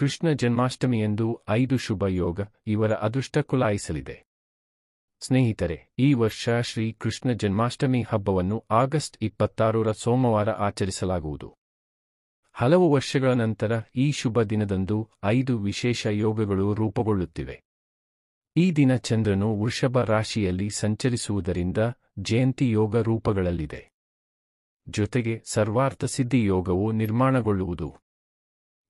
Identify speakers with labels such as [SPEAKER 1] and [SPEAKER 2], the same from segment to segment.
[SPEAKER 1] ಕೃಷ್ಣ ಜನ್ಮಾಷ್ಟಮಿಯಂದು ಐದು ಶುಭ ಯೋಗ ಇವರ ಅದೃಷ್ಟ ಕುಲಾಯಿಸಲಿದೆ ಸ್ನೇಹಿತರೆ ಈ ವರ್ಷ ಶ್ರೀ ಕೃಷ್ಣ ಜನ್ಮಾಷ್ಟಮಿ ಹಬ್ಬವನ್ನು ಆಗಸ್ಟ್ ಇಪ್ಪತ್ತಾರರ ಸೋಮವಾರ ಆಚರಿಸಲಾಗುವುದು ಹಲವು ವರ್ಷಗಳ ನಂತರ ಈ ಶುಭ ದಿನದಂದು ಐದು ವಿಶೇಷ ಯೋಗಗಳು ರೂಪುಗೊಳ್ಳುತ್ತಿವೆ ಈ ದಿನ ಚಂದ್ರನು ವೃಷಭ ರಾಶಿಯಲ್ಲಿ ಸಂಚರಿಸುವುದರಿಂದ ಜಯಂತಿ ಯೋಗ ರೂಪಗಳಲ್ಲಿದೆ ಜೊತೆಗೆ ಸರ್ವಾರ್ಥ ಸಿದ್ಧಿ ಯೋಗವು ನಿರ್ಮಾಣಗೊಳ್ಳುವುದು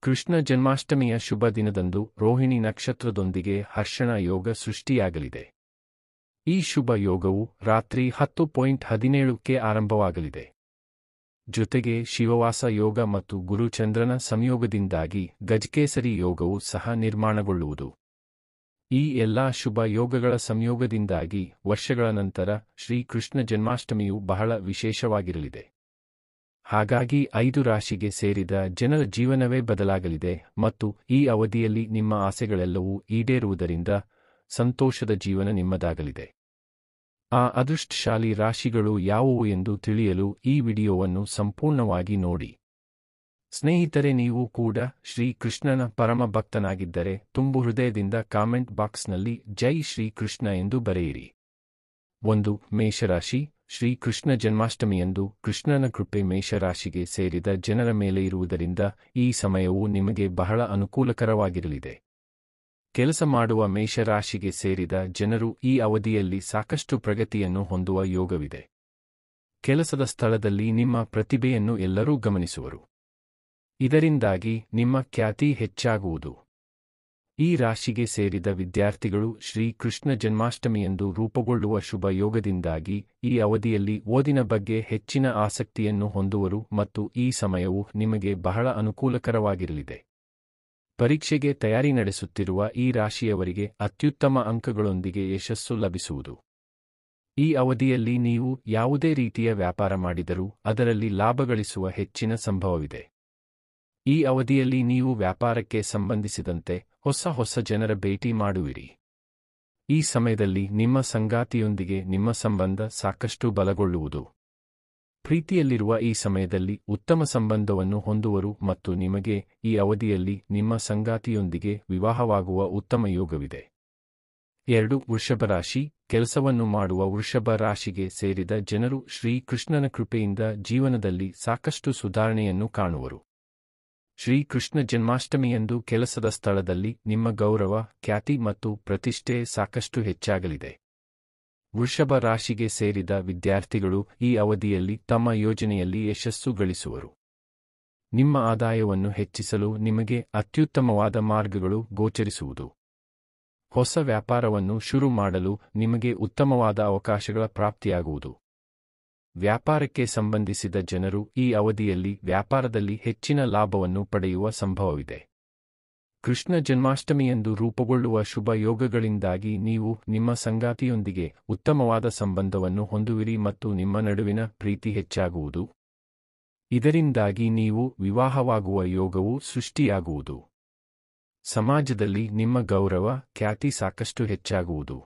[SPEAKER 1] ಕೃಷ್ಣ ಜನ್ಮಾಷ್ಟಮಿಯ ಶುಭ ದಿನದಂದು ರೋಹಿಣಿ ನಕ್ಷತ್ರದೊಂದಿಗೆ ಹರ್ಷಣ ಯೋಗ ಸೃಷ್ಟಿಯಾಗಲಿದೆ ಈ ಶುಭ ಯೋಗವು ರಾತ್ರಿ ಹತ್ತು ಪಾಯಿಂಟ್ ಹದಿನೇಳಕ್ಕೆ ಆರಂಭವಾಗಲಿದೆ ಜೊತೆಗೆ ಶಿವವಾಸ ಯೋಗ ಮತ್ತು ಗುರುಚಂದ್ರನ ಸಂಯೋಗದಿಂದಾಗಿ ಗಜಕೇಸರಿ ಯೋಗವು ಸಹ ನಿರ್ಮಾಣಗೊಳ್ಳುವುದು ಈ ಎಲ್ಲಾ ಶುಭ ಯೋಗಗಳ ಸಂಯೋಗದಿಂದಾಗಿ ವರ್ಷಗಳ ನಂತರ ಶ್ರೀಕೃಷ್ಣ ಜನ್ಮಾಷ್ಟಮಿಯು ಬಹಳ ವಿಶೇಷವಾಗಿರಲಿದೆ ಹಾಗಾಗಿ ಐದು ರಾಶಿಗೆ ಸೇರಿದ ಜನರ ಜೀವನವೇ ಬದಲಾಗಲಿದೆ ಮತ್ತು ಈ ಅವಧಿಯಲ್ಲಿ ನಿಮ್ಮ ಆಸೆಗಳೆಲ್ಲವೂ ಈಡೇರುವುದರಿಂದ ಸಂತೋಷದ ಜೀವನ ನಿಮ್ಮದಾಗಲಿದೆ ಆ ಅದೃಷ್ಟಶಾಲಿ ರಾಶಿಗಳು ಯಾವುವು ಎಂದು ತಿಳಿಯಲು ಈ ವಿಡಿಯೋವನ್ನು ಸಂಪೂರ್ಣವಾಗಿ ನೋಡಿ ಸ್ನೇಹಿತರೆ ನೀವು ಕೂಡ ಶ್ರೀ ಕೃಷ್ಣನ ಪರಮ ಭಕ್ತನಾಗಿದ್ದರೆ ತುಂಬು ಹೃದಯದಿಂದ ಕಾಮೆಂಟ್ ಬಾಕ್ಸ್ನಲ್ಲಿ ಜೈ ಶ್ರೀ ಕೃಷ್ಣ ಎಂದು ಬರೆಯಿರಿ ಒಂದು ಮೇಷರಾಶಿ ಶ್ರೀ ಕೃಷ್ಣ ಜನ್ಮಾಷ್ಟಮಿಯಂದು ಕೃಷ್ಣನ ಕೃಪೆ ಮೇಷರಾಶಿಗೆ ಸೇರಿದ ಜನರ ಮೇಲೆ ಇರುವುದರಿಂದ ಈ ಸಮಯವು ನಿಮಗೆ ಬಹಳ ಅನುಕೂಲಕರವಾಗಿರಲಿದೆ ಕೆಲಸ ಮಾಡುವ ಮೇಷರಾಶಿಗೆ ಸೇರಿದ ಜನರು ಈ ಅವಧಿಯಲ್ಲಿ ಸಾಕಷ್ಟು ಪ್ರಗತಿಯನ್ನು ಹೊಂದುವ ಯೋಗವಿದೆ ಕೆಲಸದ ಸ್ಥಳದಲ್ಲಿ ನಿಮ್ಮ ಪ್ರತಿಭೆಯನ್ನು ಎಲ್ಲರೂ ಗಮನಿಸುವರು ಇದರಿಂದಾಗಿ ನಿಮ್ಮ ಖ್ಯಾತಿ ಹೆಚ್ಚಾಗುವುದು ಈ ರಾಶಿಗೆ ಸೇರಿದ ವಿದ್ಯಾರ್ಥಿಗಳು ಶ್ರೀ ಕೃಷ್ಣ ಜನ್ಮಾಷ್ಟಮಿಯಂದು ರೂಪುಗೊಳ್ಳುವ ಶುಭ ಯೋಗದಿಂದಾಗಿ ಈ ಅವಧಿಯಲ್ಲಿ ಓದಿನ ಬಗ್ಗೆ ಹೆಚ್ಚಿನ ಆಸಕ್ತಿಯನ್ನು ಹೊಂದುವರು ಮತ್ತು ಈ ಸಮಯವು ನಿಮಗೆ ಬಹಳ ಅನುಕೂಲಕರವಾಗಿರಲಿದೆ ಪರೀಕ್ಷೆಗೆ ತಯಾರಿ ನಡೆಸುತ್ತಿರುವ ಈ ರಾಶಿಯವರಿಗೆ ಅತ್ಯುತ್ತಮ ಅಂಕಗಳೊಂದಿಗೆ ಯಶಸ್ಸು ಲಭಿಸುವುದು ಈ ಅವಧಿಯಲ್ಲಿ ನೀವು ಯಾವುದೇ ರೀತಿಯ ವ್ಯಾಪಾರ ಮಾಡಿದರೂ ಅದರಲ್ಲಿ ಲಾಭ ಗಳಿಸುವ ಹೆಚ್ಚಿನ ಸಂಭವವಿದೆ ಈ ಅವಧಿಯಲ್ಲಿ ನೀವು ವ್ಯಾಪಾರಕ್ಕೆ ಸಂಬಂಧಿಸಿದಂತೆ ಹೊಸ ಹೊಸ ಜನರ ಭೇಟಿ ಮಾಡುವಿರಿ ಈ ಸಮಯದಲ್ಲಿ ನಿಮ್ಮ ಸಂಗಾತಿಯೊಂದಿಗೆ ನಿಮ್ಮ ಸಂಬಂಧ ಸಾಕಷ್ಟು ಬಲಗೊಳ್ಳುವುದು ಪ್ರೀತಿಯಲ್ಲಿರುವ ಈ ಸಮಯದಲ್ಲಿ ಉತ್ತಮ ಸಂಬಂಧವನ್ನು ಹೊಂದುವರು ಮತ್ತು ನಿಮಗೆ ಈ ಅವಧಿಯಲ್ಲಿ ನಿಮ್ಮ ಸಂಗಾತಿಯೊಂದಿಗೆ ವಿವಾಹವಾಗುವ ಉತ್ತಮ ಯೋಗವಿದೆ ಎರಡು ವೃಷಭ ರಾಶಿ ಕೆಲಸವನ್ನು ಮಾಡುವ ವೃಷಭ ರಾಶಿಗೆ ಸೇರಿದ ಜನರು ಶ್ರೀಕೃಷ್ಣನ ಕೃಪೆಯಿಂದ ಜೀವನದಲ್ಲಿ ಸಾಕಷ್ಟು ಸುಧಾರಣೆಯನ್ನು ಕಾಣುವರು ಶ್ರೀಕೃಷ್ಣ ಜನ್ಮಾಷ್ಟಮಿಯಂದು ಕೆಲಸದ ಸ್ಥಳದಲ್ಲಿ ನಿಮ್ಮ ಗೌರವ ಖ್ಯಾತಿ ಮತ್ತು ಪ್ರತಿಷ್ಠೆ ಸಾಕಷ್ಟು ಹೆಚ್ಚಾಗಲಿದೆ ವೃಷಭ ರಾಶಿಗೆ ಸೇರಿದ ವಿದ್ಯಾರ್ಥಿಗಳು ಈ ಅವಧಿಯಲ್ಲಿ ತಮ್ಮ ಯೋಜನೆಯಲ್ಲಿ ಯಶಸ್ಸು ಗಳಿಸುವರು ನಿಮ್ಮ ಆದಾಯವನ್ನು ಹೆಚ್ಚಿಸಲು ನಿಮಗೆ ಅತ್ಯುತ್ತಮವಾದ ಮಾರ್ಗಗಳು ಗೋಚರಿಸುವುದು ಹೊಸ ವ್ಯಾಪಾರವನ್ನು ಶುರು ಮಾಡಲು ನಿಮಗೆ ಉತ್ತಮವಾದ ಅವಕಾಶಗಳ ಪ್ರಾಪ್ತಿಯಾಗುವುದು ವ್ಯಾಪಾರಕ್ಕೆ ಸಂಬಂಧಿಸಿದ ಜನರು ಈ ಅವಧಿಯಲ್ಲಿ ವ್ಯಾಪಾರದಲ್ಲಿ ಹೆಚ್ಚಿನ ಲಾಭವನ್ನು ಪಡೆಯುವ ಸಂಭವವಿದೆ ಕೃಷ್ಣ ಜನ್ಮಾಷ್ಟಮಿಯಂದು ರೂಪುಗೊಳ್ಳುವ ಶುಭ ಯೋಗಗಳಿಂದಾಗಿ ನೀವು ನಿಮ್ಮ ಸಂಗಾತಿಯೊಂದಿಗೆ ಉತ್ತಮವಾದ ಸಂಬಂಧವನ್ನು ಹೊಂದುವಿರಿ ಮತ್ತು ನಿಮ್ಮ ನಡುವಿನ ಪ್ರೀತಿ ಹೆಚ್ಚಾಗುವುದು ಇದರಿಂದಾಗಿ ನೀವು ವಿವಾಹವಾಗುವ ಯೋಗವು ಸೃಷ್ಟಿಯಾಗುವುದು ಸಮಾಜದಲ್ಲಿ ನಿಮ್ಮ ಗೌರವ ಖ್ಯಾತಿ ಸಾಕಷ್ಟು ಹೆಚ್ಚಾಗುವುದು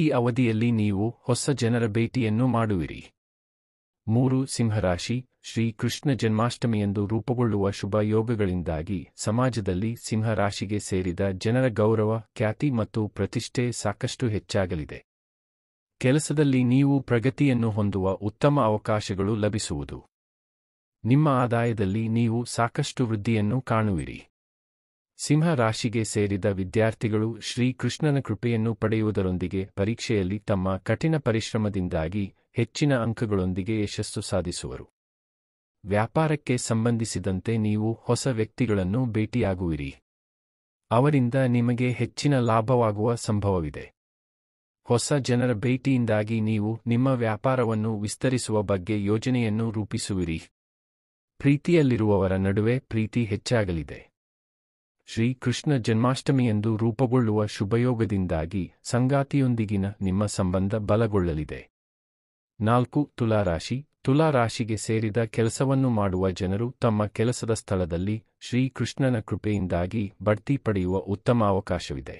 [SPEAKER 1] ಈ ಅವಧಿಯಲ್ಲಿ ನೀವು ಹೊಸ ಜನರ ಭೇಟಿಯನ್ನು ಮಾಡುವಿರಿ ಮೂರು ಸಿಂಹರಾಶಿ ಶ್ರೀ ಕೃಷ್ಣ ಜನ್ಮಾಷ್ಟಮಿಯಂದು ರೂಪುಗೊಳ್ಳುವ ಶುಭ ಯೋಗಗಳಿಂದಾಗಿ ಸಮಾಜದಲ್ಲಿ ಸಿಂಹರಾಶಿಗೆ ಸೇರಿದ ಜನರ ಗೌರವ ಖ್ಯಾತಿ ಮತ್ತು ಪ್ರತಿಷ್ಠೆ ಸಾಕಷ್ಟು ಹೆಚ್ಚಾಗಲಿದೆ ಕೆಲಸದಲ್ಲಿ ನೀವು ಪ್ರಗತಿಯನ್ನು ಹೊಂದುವ ಉತ್ತಮ ಅವಕಾಶಗಳು ಲಭಿಸುವುದು ನಿಮ್ಮ ಆದಾಯದಲ್ಲಿ ನೀವು ಸಾಕಷ್ಟು ವೃದ್ಧಿಯನ್ನು ಕಾಣುವಿರಿ ಸಿಂಹ ರಾಶಿಗೆ ಸೇರಿದ ವಿದ್ಯಾರ್ಥಿಗಳು ಶ್ರೀಕೃಷ್ಣನ ಕೃಪೆಯನ್ನು ಪಡೆಯುವುದರೊಂದಿಗೆ ಪರೀಕ್ಷೆಯಲ್ಲಿ ತಮ್ಮ ಕಠಿಣ ಪರಿಶ್ರಮದಿಂದಾಗಿ ಹೆಚ್ಚಿನ ಅಂಕಗಳೊಂದಿಗೆ ಯಶಸ್ಸು ಸಾಧಿಸುವರು ವ್ಯಾಪಾರಕ್ಕೆ ಸಂಬಂಧಿಸಿದಂತೆ ನೀವು ಹೊಸ ವ್ಯಕ್ತಿಗಳನ್ನು ಭೇಟಿಯಾಗುವಿರಿ ಅವರಿಂದ ನಿಮಗೆ ಹೆಚ್ಚಿನ ಲಾಭವಾಗುವ ಸಂಭವವಿದೆ ಹೊಸ ಜನರ ಭೇಟಿಯಿಂದಾಗಿ ನೀವು ನಿಮ್ಮ ವ್ಯಾಪಾರವನ್ನು ವಿಸ್ತರಿಸುವ ಬಗ್ಗೆ ಯೋಜನೆಯನ್ನು ರೂಪಿಸುವಿರಿ ಪ್ರೀತಿಯಲ್ಲಿರುವವರ ನಡುವೆ ಪ್ರೀತಿ ಹೆಚ್ಚಾಗಲಿದೆ ಶ್ರೀಕೃಷ್ಣ ಜನ್ಮಾಷ್ಟಮಿಯೆಂದು ರೂಪುಗೊಳ್ಳುವ ಶುಭಯೋಗದಿಂದಾಗಿ ಸಂಗಾತಿಯೊಂದಿಗಿನ ನಿಮ್ಮ ಸಂಬಂಧ ಬಲಗೊಳ್ಳಲಿದೆ ನಾಲ್ಕು ತುಲಾರಾಶಿ ತುಲಾರಾಶಿಗೆ ಸೇರಿದ ಕೆಲಸವನ್ನು ಮಾಡುವ ಜನರು ತಮ್ಮ ಕೆಲಸದ ಸ್ಥಳದಲ್ಲಿ ಶ್ರೀಕೃಷ್ಣನ ಕೃಪೆಯಿಂದಾಗಿ ಬಡ್ತಿ ಪಡೆಯುವ ಉತ್ತಮ ಅವಕಾಶವಿದೆ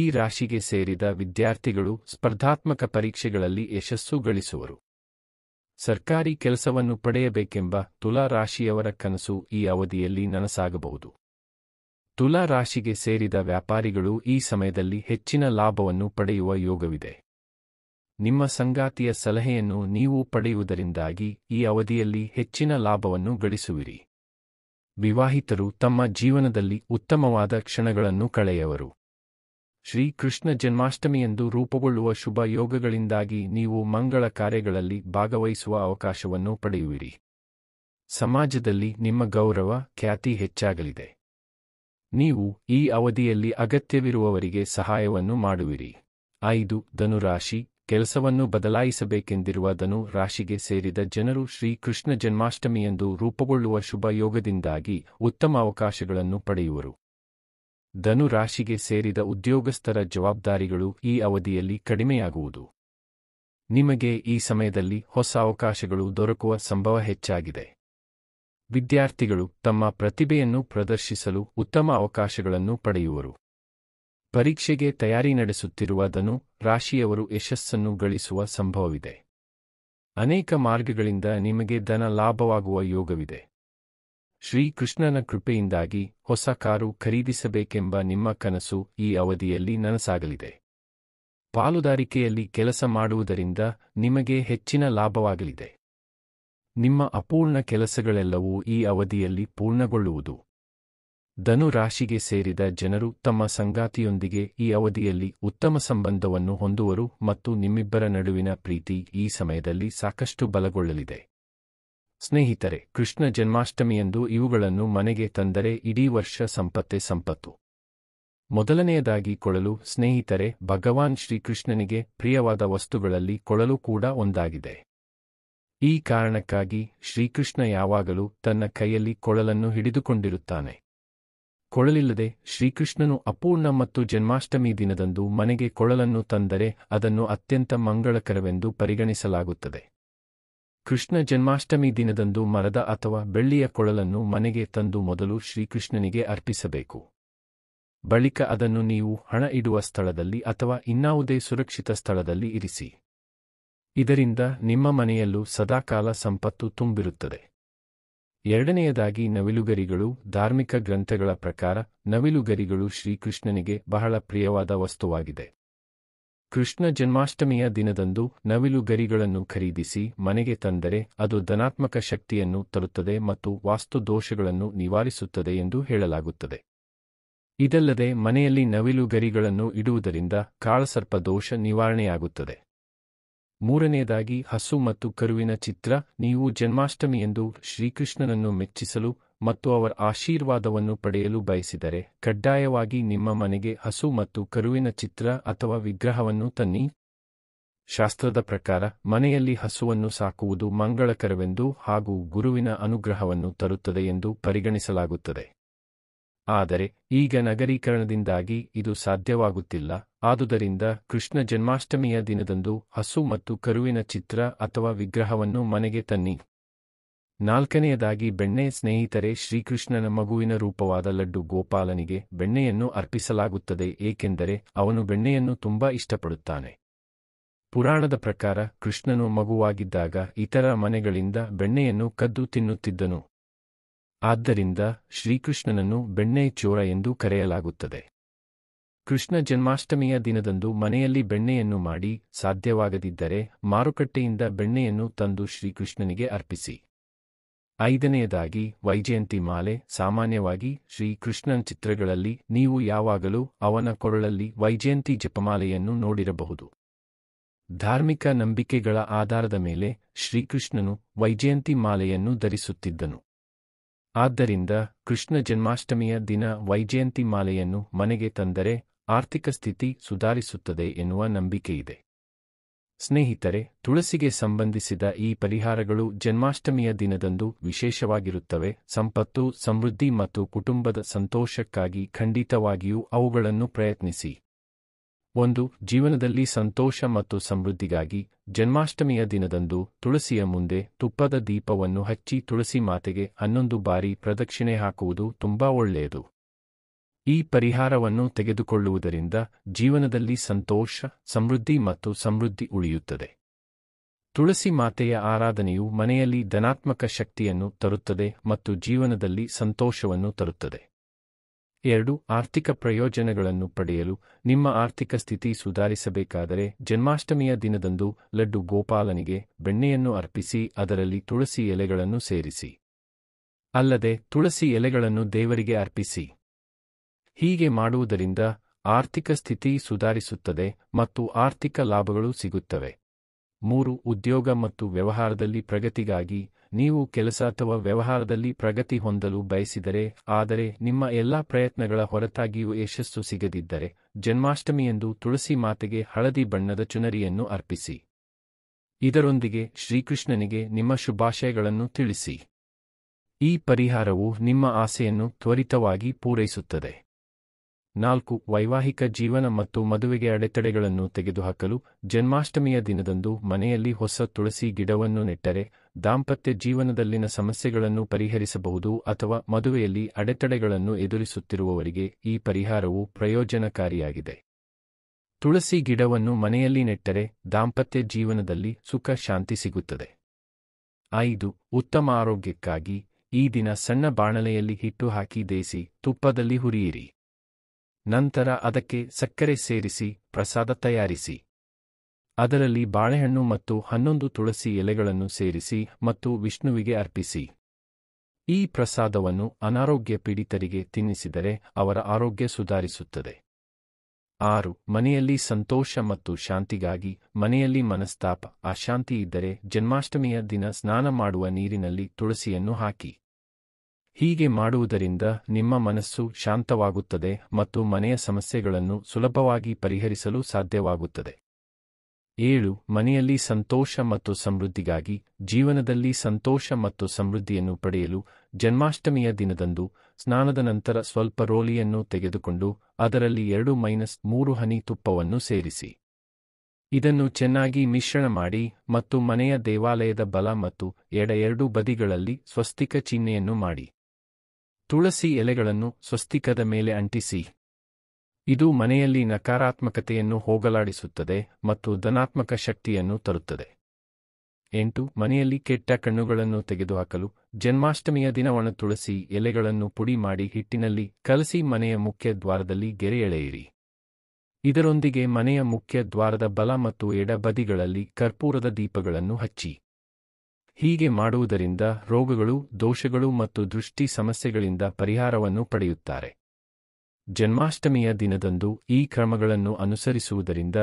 [SPEAKER 1] ಈ ರಾಶಿಗೆ ಸೇರಿದ ವಿದ್ಯಾರ್ಥಿಗಳು ಸ್ಪರ್ಧಾತ್ಮಕ ಪರೀಕ್ಷೆಗಳಲ್ಲಿ ಯಶಸ್ಸು ಗಳಿಸುವರು ಸರ್ಕಾರಿ ಕೆಲಸವನ್ನು ಪಡೆಯಬೇಕೆಂಬ ತುಲಾ ರಾಶಿಯವರ ಕನಸು ಈ ಅವಧಿಯಲ್ಲಿ ನನಸಾಗಬಹುದು ತುಲಾ ರಾಶಿಗೆ ಸೇರಿದ ವ್ಯಾಪಾರಿಗಳು ಈ ಸಮಯದಲ್ಲಿ ಹೆಚ್ಚಿನ ಲಾಭವನ್ನು ಪಡೆಯುವ ಯೋಗವಿದೆ ನಿಮ್ಮ ಸಂಗಾತಿಯ ಸಲಹೆಯನ್ನು ನೀವು ಪಡೆಯುವುದರಿಂದಾಗಿ ಈ ಅವಧಿಯಲ್ಲಿ ಹೆಚ್ಚಿನ ಲಾಭವನ್ನು ಗಳಿಸುವಿರಿ ವಿವಾಹಿತರು ತಮ್ಮ ಜೀವನದಲ್ಲಿ ಉತ್ತಮವಾದ ಕ್ಷಣಗಳನ್ನು ಕಳೆಯವರು ಶ್ರೀಕೃಷ್ಣ ಜನ್ಮಾಷ್ಟಮಿಯಂದು ರೂಪುಗೊಳ್ಳುವ ಶುಭ ಯೋಗಗಳಿಂದಾಗಿ ನೀವು ಮಂಗಳ ಕಾರ್ಯಗಳಲ್ಲಿ ಭಾಗವಹಿಸುವ ಅವಕಾಶವನ್ನು ಪಡೆಯುವಿರಿ ಸಮಾಜದಲ್ಲಿ ನಿಮ್ಮ ಗೌರವ ಖ್ಯಾತಿ ಹೆಚ್ಚಾಗಲಿದೆ ನೀವು ಈ ಅವಧಿಯಲ್ಲಿ ಅಗತ್ಯವಿರುವವರಿಗೆ ಸಹಾಯವನ್ನು ಮಾಡುವಿರಿ ಐದು ಧನುರಾಶಿ ಕೆಲಸವನ್ನು ಬದಲಾಯಿಸಬೇಕೆಂದಿರುವದನು ರಾಶಿಗೆ ಸೇರಿದ ಜನರು ಶ್ರೀಕೃಷ್ಣ ಜನ್ಮಾಷ್ಟಮಿಯಂದು ರೂಪುಗೊಳ್ಳುವ ಶುಭ ಯೋಗದಿಂದಾಗಿ ಉತ್ತಮ ಅವಕಾಶಗಳನ್ನು ಪಡೆಯುವರು ಧನು ರಾಶಿಗೆ ಸೇರಿದ ಉದ್ಯೋಗಸ್ಥರ ಜವಾಬ್ದಾರಿಗಳು ಈ ಅವಧಿಯಲ್ಲಿ ಕಡಿಮೆಯಾಗುವುದು ನಿಮಗೆ ಈ ಸಮಯದಲ್ಲಿ ಹೊಸ ಅವಕಾಶಗಳು ದೊರಕುವ ಸಂಭವ ಹೆಚ್ಚಾಗಿದೆ ವಿದ್ಯಾರ್ಥಿಗಳು ತಮ್ಮ ಪ್ರತಿಭೆಯನ್ನು ಪ್ರದರ್ಶಿಸಲು ಉತ್ತಮ ಅವಕಾಶಗಳನ್ನು ಪಡೆಯುವರು ಪರೀಕ್ಷೆಗೆ ತಯಾರಿ ನಡೆಸುತ್ತಿರುವ ಧನು ರಾಶಿಯವರು ಯಶಸ್ಸನ್ನು ಗಳಿಸುವ ಸಂಭವವಿದೆ ಅನೇಕ ಮಾರ್ಗಗಳಿಂದ ನಿಮಗೆ ಧನ ಲಾಭವಾಗುವ ಯೋಗವಿದೆ ಶ್ರೀಕೃಷ್ಣನ ಕೃಪೆಯಿಂದಾಗಿ ಹೊಸ ಕಾರು ಖರೀದಿಸಬೇಕೆಂಬ ನಿಮ್ಮ ಕನಸು ಈ ಅವಧಿಯಲ್ಲಿ ನನಸಾಗಲಿದೆ ಪಾಲುದಾರಿಕೆಯಲ್ಲಿ ಕೆಲಸ ಮಾಡುವುದರಿಂದ ನಿಮಗೆ ಹೆಚ್ಚಿನ ಲಾಭವಾಗಲಿದೆ ನಿಮ್ಮ ಅಪೂರ್ಣ ಕೆಲಸಗಳೆಲ್ಲವೂ ಈ ಅವಧಿಯಲ್ಲಿ ಪೂರ್ಣಗೊಳ್ಳುವುದು ಧನು ರಾಶಿಗೆ ಸೇರಿದ ಜನರು ತಮ್ಮ ಸಂಗಾತಿಯೊಂದಿಗೆ ಈ ಅವಧಿಯಲ್ಲಿ ಉತ್ತಮ ಸಂಬಂಧವನ್ನು ಹೊಂದುವರು ಮತ್ತು ನಿಮ್ಮಿಬ್ಬರ ನಡುವಿನ ಪ್ರೀತಿ ಈ ಸಮಯದಲ್ಲಿ ಸಾಕಷ್ಟು ಬಲಗೊಳ್ಳಲಿದೆ ಸ್ನೇಹಿತರೆ ಕೃಷ್ಣ ಜನ್ಮಾಷ್ಟಮಿಯಂದು ಇವುಗಳನ್ನು ಮನೆಗೆ ತಂದರೆ ಇಡೀ ವರ್ಷ ಸಂಪತ್ತೆ ಸಂಪತ್ತು ಮೊದಲನೆಯದಾಗಿ ಕೊಳಲು ಸ್ನೇಹಿತರೆ ಭಗವಾನ್ ಶ್ರೀಕೃಷ್ಣನಿಗೆ ಪ್ರಿಯವಾದ ವಸ್ತುಗಳಲ್ಲಿ ಕೊಳಲು ಕೂಡ ಒಂದಾಗಿದೆ ಈ ಕಾರಣಕ್ಕಾಗಿ ಶ್ರೀಕೃಷ್ಣ ಯಾವಾಗಲೂ ತನ್ನ ಕೈಯಲ್ಲಿ ಕೊಳಲನ್ನು ಹಿಡಿದುಕೊಂಡಿರುತ್ತಾನೆ ಕೊಳಲಿಲ್ಲದೆ ಶ್ರೀಕೃಷ್ಣನು ಅಪೂರ್ಣ ಮತ್ತು ಜನ್ಮಾಷ್ಟಮಿ ದಿನದಂದು ಮನೆಗೆ ಕೊಳಲನ್ನು ತಂದರೆ ಅದನ್ನು ಅತ್ಯಂತ ಮಂಗಳಕರವೆಂದು ಪರಿಗಣಿಸಲಾಗುತ್ತದೆ ಕೃಷ್ಣ ಜನ್ಮಾಷ್ಟಮಿ ದಿನದಂದು ಮರದ ಅಥವಾ ಬೆಳ್ಳಿಯ ಕೊಳಲನ್ನು ಮನೆಗೆ ತಂದು ಮೊದಲು ಶ್ರೀಕೃಷ್ಣನಿಗೆ ಅರ್ಪಿಸಬೇಕು ಬಳಿಕ ಅದನ್ನು ನೀವು ಹಣ ಇಡುವ ಸ್ಥಳದಲ್ಲಿ ಅಥವಾ ಇನ್ನಾವುದೇ ಸುರಕ್ಷಿತ ಸ್ಥಳದಲ್ಲಿ ಇರಿಸಿ ಇದರಿಂದ ನಿಮ್ಮ ಮನೆಯಲ್ಲೂ ಸದಾಕಾಲ ಸಂಪತ್ತು ತುಂಬಿರುತ್ತದೆ ಎರಡನೆಯದಾಗಿ ನವಿಲುಗರಿಗಳು ಧಾರ್ಮಿಕ ಗ್ರಂಥಗಳ ಪ್ರಕಾರ ನವಿಲುಗರಿಗಳು ಶ್ರೀಕೃಷ್ಣನಿಗೆ ಬಹಳ ಪ್ರಿಯವಾದ ವಸ್ತುವಾಗಿದೆ ಕೃಷ್ಣ ಜನ್ಮಾಷ್ಟಮಿಯ ದಿನದಂದು ನವಿಲುಗರಿಗಳನ್ನು ಖರೀದಿಸಿ ಮನೆಗೆ ತಂದರೆ ಅದು ಧನಾತ್ಮಕ ಶಕ್ತಿಯನ್ನು ತರುತ್ತದೆ ಮತ್ತು ವಾಸ್ತು ದೋಷಗಳನ್ನು ನಿವಾರಿಸುತ್ತದೆ ಎಂದು ಹೇಳಲಾಗುತ್ತದೆ ಇದಲ್ಲದೆ ಮನೆಯಲ್ಲಿ ನವಿಲುಗರಿಗಳನ್ನು ಇಡುವುದರಿಂದ ಕಾಳಸರ್ಪ ದೋಷ ನಿವಾರಣೆಯಾಗುತ್ತದೆ ಮೂರನೆಯದಾಗಿ ಹಸು ಮತ್ತು ಕರುವಿನ ಚಿತ್ರ ನೀವು ಜನ್ಮಾಷ್ಟಮಿಯೆಂದು ಶ್ರೀಕೃಷ್ಣನನ್ನು ಮೆಚ್ಚಿಸಲು ಮತ್ತು ಅವರ ಆಶೀರ್ವಾದವನ್ನು ಪಡೆಯಲು ಬಯಸಿದರೆ ಕಡ್ಡಾಯವಾಗಿ ನಿಮ್ಮ ಮನೆಗೆ ಹಸು ಮತ್ತು ಕರುವಿನ ಚಿತ್ರ ಅಥವಾ ವಿಗ್ರಹವನ್ನು ತನ್ನಿ ಶಾಸ್ತ್ರದ ಪ್ರಕಾರ ಮನೆಯಲ್ಲಿ ಹಸುವನ್ನು ಸಾಕುವುದು ಮಂಗಳಕರವೆಂದು ಹಾಗೂ ಗುರುವಿನ ಅನುಗ್ರಹವನ್ನು ತರುತ್ತದೆ ಎಂದು ಪರಿಗಣಿಸಲಾಗುತ್ತದೆ ಆದರೆ ಈಗ ನಗರೀಕರಣದಿಂದಾಗಿ ಇದು ಸಾಧ್ಯವಾಗುತ್ತಿಲ್ಲ ಆದುದರಿಂದ ಕೃಷ್ಣ ಜನ್ಮಾಷ್ಟಮಿಯ ದಿನದಂದು ಹಸು ಮತ್ತು ಕರುವಿನ ಚಿತ್ರ ಅಥವಾ ವಿಗ್ರಹವನ್ನು ಮನೆಗೆ ತನ್ನಿ ನಾಲ್ಕನೆಯದಾಗಿ ಬೆಣ್ಣೆ ಸ್ನೇಹಿತರೆ ಶ್ರೀಕೃಷ್ಣನ ಮಗುವಿನ ರೂಪವಾದ ಲಡ್ಡು ಗೋಪಾಲನಿಗೆ ಬೆಣ್ಣೆಯನ್ನು ಅರ್ಪಿಸಲಾಗುತ್ತದೆ ಏಕೆಂದರೆ ಅವನು ಬೆಣ್ಣೆಯನ್ನು ತುಂಬಾ ಇಷ್ಟಪಡುತ್ತಾನೆ ಪುರಾಣದ ಪ್ರಕಾರ ಕೃಷ್ಣನು ಮಗುವಾಗಿದ್ದಾಗ ಇತರ ಮನೆಗಳಿಂದ ಬೆಣ್ಣೆಯನ್ನು ಕದ್ದು ತಿನ್ನುತ್ತಿದ್ದನು ಆದ್ದರಿಂದ ಶ್ರೀಕೃಷ್ಣನನ್ನು ಬೆಣ್ಣೆ ಚೋರ ಎಂದು ಕರೆಯಲಾಗುತ್ತದೆ ಕೃಷ್ಣ ಜನ್ಮಾಷ್ಟಮಿಯ ದಿನದಂದು ಮನೆಯಲ್ಲಿ ಬೆಣ್ಣೆಯನ್ನು ಮಾಡಿ ಸಾಧ್ಯವಾಗದಿದ್ದರೆ ಮಾರುಕಟ್ಟೆಯಿಂದ ಬೆಣ್ಣೆಯನ್ನು ತಂದು ಶ್ರೀಕೃಷ್ಣನಿಗೆ ಅರ್ಪಿಸಿ ಐದನೆಯದಾಗಿ ವೈಜಯಂತಿ ಮಾಲೆ ಸಾಮಾನ್ಯವಾಗಿ ಶ್ರೀಕೃಷ್ಣನ ಚಿತ್ರಗಳಲ್ಲಿ ನೀವು ಯಾವಾಗಲೂ ಅವನ ಕೊರಳಲ್ಲಿ ವೈಜಯಂತಿ ಜಪಮಾಲೆಯನ್ನು ನೋಡಿರಬಹುದು ಧಾರ್ಮಿಕ ನಂಬಿಕೆಗಳ ಆಧಾರದ ಮೇಲೆ ಶ್ರೀಕೃಷ್ಣನು ವೈಜಯಂತಿ ಮಾಲೆಯನ್ನು ಧರಿಸುತ್ತಿದ್ದನು ಆದ್ದರಿಂದ ಕೃಷ್ಣ ಜನ್ಮಾಷ್ಟಮಿಯ ದಿನ ವೈಜಯಂತಿ ಮಾಲೆಯನ್ನು ಮನೆಗೆ ತಂದರೆ ಆರ್ಥಿಕ ಸ್ಥಿತಿ ಸುಧಾರಿಸುತ್ತದೆ ಎನ್ನುವ ನಂಬಿಕೆಯಿದೆ ಸ್ನೇಹಿತರೆ ತುಳಸಿಗೆ ಸಂಬಂಧಿಸಿದ ಈ ಪರಿಹಾರಗಳು ಜನ್ಮಾಷ್ಟಮಿಯ ದಿನದಂದು ವಿಶೇಷವಾಗಿರುತ್ತವೆ ಸಂಪತ್ತು ಸಮೃದ್ಧಿ ಮತ್ತು ಕುಟುಂಬದ ಸಂತೋಷಕ್ಕಾಗಿ ಖಂಡಿತವಾಗಿಯೂ ಅವುಗಳನ್ನು ಪ್ರಯತ್ನಿಸಿ ಒಂದು ಜೀವನದಲ್ಲಿ ಸಂತೋಷ ಮತ್ತು ಸಮೃದ್ಧಿಗಾಗಿ ಜನ್ಮಾಷ್ಟಮಿಯ ದಿನದಂದು ತುಳಸಿಯ ಮುಂದೆ ತುಪ್ಪದ ದೀಪವನ್ನು ಹಚ್ಚಿ ತುಳಸಿ ಮಾತೆಗೆ ಹನ್ನೊಂದು ಬಾರಿ ಪ್ರದಕ್ಷಿಣೆ ಹಾಕುವುದು ತುಂಬಾ ಒಳ್ಳೆಯದು ಈ ಪರಿಹಾರವನ್ನು ತೆಗೆದುಕೊಳ್ಳುವುದರಿಂದ ಜೀವನದಲ್ಲಿ ಸಂತೋಷ ಸಮೃದ್ಧಿ ಮತ್ತು ಸಮೃದ್ಧಿ ಉಳಿಯುತ್ತದೆ ತುಳಸಿ ಮಾತೆಯ ಆರಾಧನೆಯು ಮನೆಯಲ್ಲಿ ಧನಾತ್ಮಕ ಶಕ್ತಿಯನ್ನು ತರುತ್ತದೆ ಮತ್ತು ಜೀವನದಲ್ಲಿ ಸಂತೋಷವನ್ನು ತರುತ್ತದೆ ಎರಡು ಆರ್ಥಿಕ ಪ್ರಯೋಜನಗಳನ್ನು ಪಡೆಯಲು ನಿಮ್ಮ ಆರ್ಥಿಕ ಸ್ಥಿತಿ ಸುಧಾರಿಸಬೇಕಾದರೆ ಜನ್ಮಾಷ್ಟಮಿಯ ದಿನದಂದು ಲಡ್ಡು ಗೋಪಾಲನಿಗೆ ಬೆಣ್ಣೆಯನ್ನು ಅರ್ಪಿಸಿ ಅದರಲ್ಲಿ ತುಳಸಿ ಎಲೆಗಳನ್ನು ಸೇರಿಸಿ ಅಲ್ಲದೆ ತುಳಸಿ ಎಲೆಗಳನ್ನು ದೇವರಿಗೆ ಅರ್ಪಿಸಿ ಹೀಗೆ ಮಾಡುವುದರಿಂದ ಆರ್ಥಿಕ ಸ್ಥಿತಿ ಸುಧಾರಿಸುತ್ತದೆ ಮತ್ತು ಆರ್ಥಿಕ ಲಾಭಗಳು ಸಿಗುತ್ತವೆ ಮೂರು ಉದ್ಯೋಗ ಮತ್ತು ವ್ಯವಹಾರದಲ್ಲಿ ಪ್ರಗತಿಗಾಗಿ ನೀವು ಕೆಲಸ ಅಥವಾ ವ್ಯವಹಾರದಲ್ಲಿ ಪ್ರಗತಿ ಹೊಂದಲು ಬಯಸಿದರೆ ಆದರೆ ನಿಮ್ಮ ಎಲ್ಲಾ ಪ್ರಯತ್ನಗಳ ಹೊರತಾಗಿಯೂ ಯಶಸ್ಸು ಸಿಗದಿದ್ದರೆ ಜನ್ಮಾಷ್ಟಮಿಯೆಂದು ತುಳಸಿ ಮಾತೆಗೆ ಹಳದಿ ಬಣ್ಣದ ಚುನರಿಯನ್ನು ಅರ್ಪಿಸಿ ಇದರೊಂದಿಗೆ ಶ್ರೀಕೃಷ್ಣನಿಗೆ ನಿಮ್ಮ ಶುಭಾಶಯಗಳನ್ನು ತಿಳಿಸಿ ಈ ಪರಿಹಾರವು ನಿಮ್ಮ ಆಸೆಯನ್ನು ತ್ವರಿತವಾಗಿ ಪೂರೈಸುತ್ತದೆ ನಾಲ್ಕು ವೈವಾಹಿಕ ಜೀವನ ಮತ್ತು ಮದುವೆಗೆ ಅಡೆತಡೆಗಳನ್ನು ತೆಗೆದುಹಾಕಲು ಜನ್ಮಾಷ್ಟಮಿಯ ದಿನದಂದು ಮನೆಯಲ್ಲಿ ಹೊಸ ತುಳಸಿ ಗಿಡವನ್ನು ನೆಟ್ಟರೆ ದಾಂಪತ್ಯ ಜೀವನದಲ್ಲಿನ ಸಮಸ್ಯೆಗಳನ್ನು ಪರಿಹರಿಸಬಹುದು ಅಥವಾ ಮದುವೆಯಲ್ಲಿ ಅಡೆತಡೆಗಳನ್ನು ಎದುರಿಸುತ್ತಿರುವವರಿಗೆ ಈ ಪರಿಹಾರವು ಪ್ರಯೋಜನಕಾರಿಯಾಗಿದೆ ತುಳಸಿ ಗಿಡವನ್ನು ಮನೆಯಲ್ಲಿ ನೆಟ್ಟರೆ ದಾಂಪತ್ಯ ಜೀವನದಲ್ಲಿ ಸುಖ ಶಾಂತಿ ಸಿಗುತ್ತದೆ ಐದು ಉತ್ತಮ ಆರೋಗ್ಯಕ್ಕಾಗಿ ಈ ದಿನ ಸಣ್ಣ ಬಾಣಲೆಯಲ್ಲಿ ಹಿಟ್ಟು ಹಾಕಿ ದೇಸಿ ತುಪ್ಪದಲ್ಲಿ ಹುರಿಯಿರಿ ನಂತರ ಅದಕ್ಕೆ ಸಕ್ಕರೆ ಸೇರಿಸಿ ಪ್ರಸಾದ ತಯಾರಿಸಿ ಅದರಲ್ಲಿ ಬಾಳೆಹಣ್ಣು ಮತ್ತು ಹನ್ನೊಂದು ತುಳಸಿ ಎಲೆಗಳನ್ನು ಸೇರಿಸಿ ಮತ್ತು ವಿಷ್ಣುವಿಗೆ ಅರ್ಪಿಸಿ ಈ ಪ್ರಸಾದವನ್ನು ಅನಾರೋಗ್ಯ ಪೀಡಿತರಿಗೆ ತಿನ್ನಿಸಿದರೆ ಅವರ ಆರೋಗ್ಯ ಸುಧಾರಿಸುತ್ತದೆ ಆರು ಮನೆಯಲ್ಲಿ ಸಂತೋಷ ಮತ್ತು ಶಾಂತಿಗಾಗಿ ಮನೆಯಲ್ಲಿ ಮನಸ್ತಾಪ ಅಶಾಂತಿ ಇದ್ದರೆ ಜನ್ಮಾಷ್ಟಮಿಯ ದಿನ ಸ್ನಾನ ಮಾಡುವ ನೀರಿನಲ್ಲಿ ತುಳಸಿಯನ್ನು ಹಾಕಿ ಹೀಗೆ ಮಾಡುವುದರಿಂದ ನಿಮ್ಮ ಮನಸ್ಸು ಶಾಂತವಾಗುತ್ತದೆ ಮತ್ತು ಮನೆಯ ಸಮಸ್ಯೆಗಳನ್ನು ಸುಲಭವಾಗಿ ಪರಿಹರಿಸಲು ಸಾಧ್ಯವಾಗುತ್ತದೆ ಏಳು ಮನೆಯಲ್ಲಿ ಸಂತೋಷ ಮತ್ತು ಸಮೃದ್ಧಿಗಾಗಿ ಜೀವನದಲ್ಲಿ ಸಂತೋಷ ಮತ್ತು ಸಮೃದ್ಧಿಯನ್ನು ಪಡೆಯಲು ಜನ್ಮಾಷ್ಟಮಿಯ ದಿನದಂದು ಸ್ನಾನದ ನಂತರ ಸ್ವಲ್ಪ ರೋಲಿಯನ್ನು ತೆಗೆದುಕೊಂಡು ಅದರಲ್ಲಿ ಎರಡು ಮೈನಸ್ ಮೂರು ಹನಿ ತುಪ್ಪವನ್ನು ಸೇರಿಸಿ ಇದನ್ನು ಚೆನ್ನಾಗಿ ಮಿಶ್ರಣ ಮಾಡಿ ಮತ್ತು ಮನೆಯ ದೇವಾಲಯದ ಬಲ ಮತ್ತು ಎಡ ಎರಡೂ ಬದಿಗಳಲ್ಲಿ ಸ್ವಸ್ತಿಕ ಚಿಹ್ನೆಯನ್ನು ಮಾಡಿ ತುಳಸಿ ಎಲೆಗಳನ್ನು ಸ್ವಸ್ತಿಕದ ಮೇಲೆ ಅಂಟಿಸಿ ಇದು ಮನೆಯಲ್ಲಿ ನಕಾರಾತ್ಮಕತೆಯನ್ನು ಹೋಗಲಾಡಿಸುತ್ತದೆ ಮತ್ತು ಧನಾತ್ಮಕ ಶಕ್ತಿಯನ್ನು ತರುತ್ತದೆ ಎಂಟು ಮನೆಯಲ್ಲಿ ಕೆಟ್ಟ ಕಣ್ಣುಗಳನ್ನು ತೆಗೆದುಹಾಕಲು ಜನ್ಮಾಷ್ಟಮಿಯ ದಿನ ಒಣ ತುಳಸಿ ಎಲೆಗಳನ್ನು ಪುಡಿ ಮಾಡಿ ಹಿಟ್ಟಿನಲ್ಲಿ ಕಲಸಿ ಮನೆಯ ಮುಖ್ಯ ದ್ವಾರದಲ್ಲಿ ಗೆರೆ ಎಳೆಯಿರಿ ಇದರೊಂದಿಗೆ ಮನೆಯ ಮುಖ್ಯ ದ್ವಾರದ ಬಲ ಮತ್ತು ಎಡಬದಿಗಳಲ್ಲಿ ಕರ್ಪೂರದ ದೀಪಗಳನ್ನು ಹಚ್ಚಿ ಹೀಗೆ ಮಾಡುವುದರಿಂದ ರೋಗಗಳು ದೋಷಗಳು ಮತ್ತು ದೃಷ್ಟಿ ಸಮಸ್ಯೆಗಳಿಂದ ಪರಿಹಾರವನ್ನು ಪಡೆಯುತ್ತಾರೆ ಜನ್ಮಾಷ್ಟಮಿಯ ದಿನದಂದು ಈ ಕ್ರಮಗಳನ್ನು ಅನುಸರಿಸುವುದರಿಂದ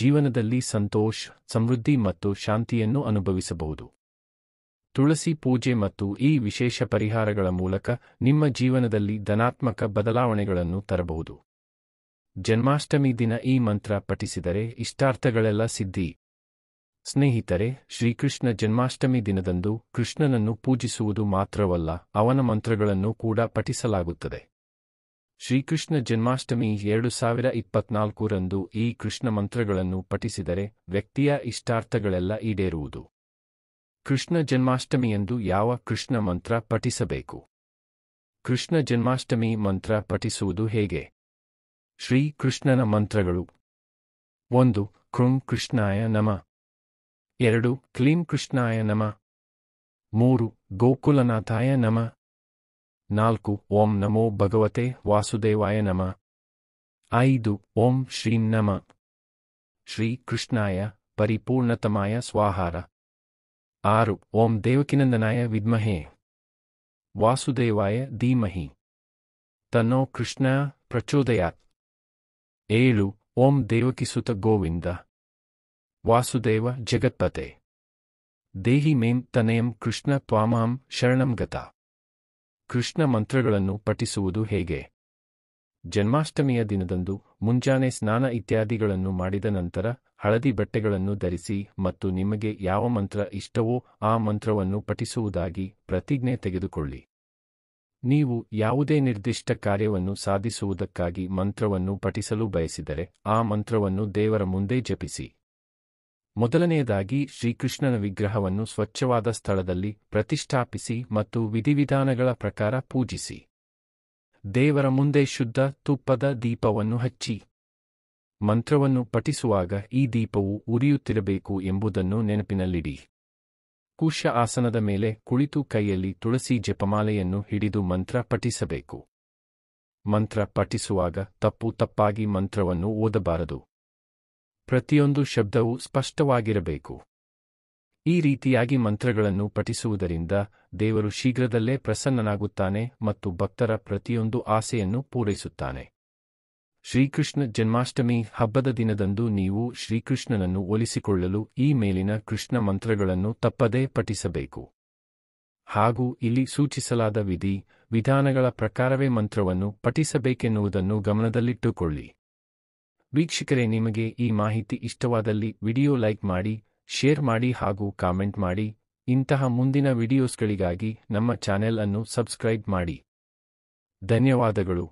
[SPEAKER 1] ಜೀವನದಲ್ಲಿ ಸಂತೋಷ ಸಮೃದ್ಧಿ ಮತ್ತು ಶಾಂತಿಯನ್ನು ಅನುಭವಿಸಬಹುದು ತುಳಸಿ ಪೂಜೆ ಮತ್ತು ಈ ವಿಶೇಷ ಪರಿಹಾರಗಳ ಮೂಲಕ ನಿಮ್ಮ ಜೀವನದಲ್ಲಿ ಧನಾತ್ಮಕ ಬದಲಾವಣೆಗಳನ್ನು ತರಬಹುದು ಜನ್ಮಾಷ್ಟಮಿ ದಿನ ಈ ಮಂತ್ರ ಪಠಿಸಿದರೆ ಇಷ್ಟಾರ್ಥಗಳೆಲ್ಲ ಸಿದ್ಧಿ ಸ್ನೇಹಿತರೆ ಶ್ರೀಕೃಷ್ಣ ಜನ್ಮಾಷ್ಟಮಿ ದಿನದಂದು ಕೃಷ್ಣನನ್ನು ಪೂಜಿಸುವುದು ಮಾತ್ರವಲ್ಲ ಅವನ ಮಂತ್ರಗಳನ್ನು ಕೂಡ ಪಠಿಸಲಾಗುತ್ತದೆ ಶ್ರೀಕೃಷ್ಣ ಜನ್ಮಾಷ್ಟಮಿ ಎರಡು ಸಾವಿರ ಇಪ್ಪತ್ನಾಲ್ಕರಂದು ಈ ಕೃಷ್ಣ ಮಂತ್ರಗಳನ್ನು ಪಠಿಸಿದರೆ ವ್ಯಕ್ತಿಯ ಇಷ್ಟಾರ್ಥಗಳೆಲ್ಲ ಈಡೇರುವುದು ಕೃಷ್ಣ ಜನ್ಮಾಷ್ಟಮಿಯಂದು ಯಾವ ಕೃಷ್ಣ ಮಂತ್ರ ಪಠಿಸಬೇಕು ಕೃಷ್ಣ ಜನ್ಮಾಷ್ಟಮಿ ಮಂತ್ರ ಪಠಿಸುವುದು ಹೇಗೆ ಶ್ರೀಕೃಷ್ಣನ ಮಂತ್ರಗಳು ಒಂದು ಕೃಂ ಕೃಷ್ಣಾಯ ನಮ ಎರಡು ಕ್ಲೀಂ ಕೃಷ್ಣಾಯ ನಮ ಮೂರು ಗೋಕುಲನಾಥಾಯ ನಮ ನಾಲ್ಕು ಓಂ ನಮೋ ಭಗವತೆ ವಾಸುದೇವಾಯ ನಮ ಐದು ಓಂ ಶ್ರೀಂ ನಮ ಶ್ರೀ ಕೃಷ್ಣಾಯ ಪರಿಪೂರ್ಣತಮಾಯ ಸ್ವಾಹಾರ ಆರು ಓಂ ದೇವಕಿನಂದನಾಯ ವಿದ್ಮಹೇ ವಾಸುದೇವಾಯ ಧೀಮಹಿ ತನೋ ಕೃಷ್ಣ ಪ್ರಚೋದಯಾತ್ ಏಳು ಓಂ ದೇವಕಿಸುತ ಗೋವಿಂದ ವಾಸುದೇವ ಜಗತ್ಪತೆ ದೇಹಿ ಮೇಂ ತನೇಂ ಕೃಷ್ಣ ತ್ವಾಮಾಂ ಗತ ಕೃಷ್ಣ ಮಂತ್ರಗಳನ್ನು ಪಠಿಸುವುದು ಹೇಗೆ ಜನ್ಮಾಷ್ಟಮಿಯ ದಿನದಂದು ಮುಂಜಾನೆ ಸ್ನಾನ ಇತ್ಯಾದಿಗಳನ್ನು ಮಾಡಿದ ನಂತರ ಹಳದಿ ಬಟ್ಟೆಗಳನ್ನು ಧರಿಸಿ ಮತ್ತು ನಿಮಗೆ ಯಾವ ಮಂತ್ರ ಇಷ್ಟವೋ ಆ ಮಂತ್ರವನ್ನು ಪಠಿಸುವುದಾಗಿ ಪ್ರತಿಜ್ಞೆ ತೆಗೆದುಕೊಳ್ಳಿ ನೀವು ಯಾವುದೇ ನಿರ್ದಿಷ್ಟ ಕಾರ್ಯವನ್ನು ಸಾಧಿಸುವುದಕ್ಕಾಗಿ ಮಂತ್ರವನ್ನು ಪಠಿಸಲು ಬಯಸಿದರೆ ಆ ಮಂತ್ರವನ್ನು ದೇವರ ಮುಂದೆ ಜಪಿಸಿ ಮೊದಲನೆಯದಾಗಿ ಶ್ರೀಕೃಷ್ಣನ ವಿಗ್ರಹವನ್ನು ಸ್ವಚ್ಛವಾದ ಸ್ಥಳದಲ್ಲಿ ಪ್ರತಿಷ್ಠಾಪಿಸಿ ಮತ್ತು ವಿಧಿವಿಧಾನಗಳ ಪ್ರಕಾರ ಪೂಜಿಸಿ ದೇವರ ಮುಂದೆ ಶುದ್ಧ ತುಪ್ಪದ ದೀಪವನ್ನು ಹಚ್ಚಿ ಮಂತ್ರವನ್ನು ಪಠಿಸುವಾಗ ಈ ದೀಪವು ಉರಿಯುತ್ತಿರಬೇಕು ಎಂಬುದನ್ನು ನೆನಪಿನಲ್ಲಿಡಿ ಕುಶ ಆಸನದ ಮೇಲೆ ಕುಳಿತು ಕೈಯಲ್ಲಿ ತುಳಸಿ ಜಪಮಾಲೆಯನ್ನು ಹಿಡಿದು ಮಂತ್ರ ಪಠಿಸಬೇಕು ಮಂತ್ರ ಪಠಿಸುವಾಗ ತಪ್ಪು ತಪ್ಪಾಗಿ ಮಂತ್ರವನ್ನು ಓದಬಾರದು ಪ್ರತಿಯೊಂದು ಶಬ್ದವೂ ಸ್ಪಷ್ಟವಾಗಿರಬೇಕು ಈ ರೀತಿಯಾಗಿ ಮಂತ್ರಗಳನ್ನು ಪಠಿಸುವುದರಿಂದ ದೇವರು ಶೀಘ್ರದಲ್ಲೇ ಪ್ರಸನ್ನನಾಗುತ್ತಾನೆ ಮತ್ತು ಭಕ್ತರ ಪ್ರತಿಯೊಂದು ಆಸೆಯನ್ನು ಪೂರೈಸುತ್ತಾನೆ ಶ್ರೀಕೃಷ್ಣ ಜನ್ಮಾಷ್ಟಮಿ ಹಬ್ಬದ ದಿನದಂದು ನೀವು ಶ್ರೀಕೃಷ್ಣನನ್ನು ಒಲಿಸಿಕೊಳ್ಳಲು ಈ ಮೇಲಿನ ಕೃಷ್ಣ ಮಂತ್ರಗಳನ್ನು ತಪ್ಪದೇ ಪಠಿಸಬೇಕು ಹಾಗೂ ಇಲ್ಲಿ ಸೂಚಿಸಲಾದ ವಿಧಿ ವಿಧಾನಗಳ ಪ್ರಕಾರವೇ ಮಂತ್ರವನ್ನು ಪಠಿಸಬೇಕೆನ್ನುವುದನ್ನು ಗಮನದಲ್ಲಿಟ್ಟುಕೊಳ್ಳಿ ವೀಕ್ಷಕರೇ ನಿಮಗೆ ಈ ಮಾಹಿತಿ ಇಷ್ಟವಾದಲ್ಲಿ ವಿಡಿಯೋ ಲೈಕ್ ಮಾಡಿ ಶೇರ್ ಮಾಡಿ ಹಾಗೂ ಕಾಮೆಂಟ್ ಮಾಡಿ ಇಂತಹ ಮುಂದಿನ ವಿಡಿಯೋಸ್ಗಳಿಗಾಗಿ ನಮ್ಮ ಚಾನೆಲ್ ಅನ್ನು ಸಬ್ಸ್ಕ್ರೈಬ್ ಮಾಡಿ ಧನ್ಯವಾದಗಳು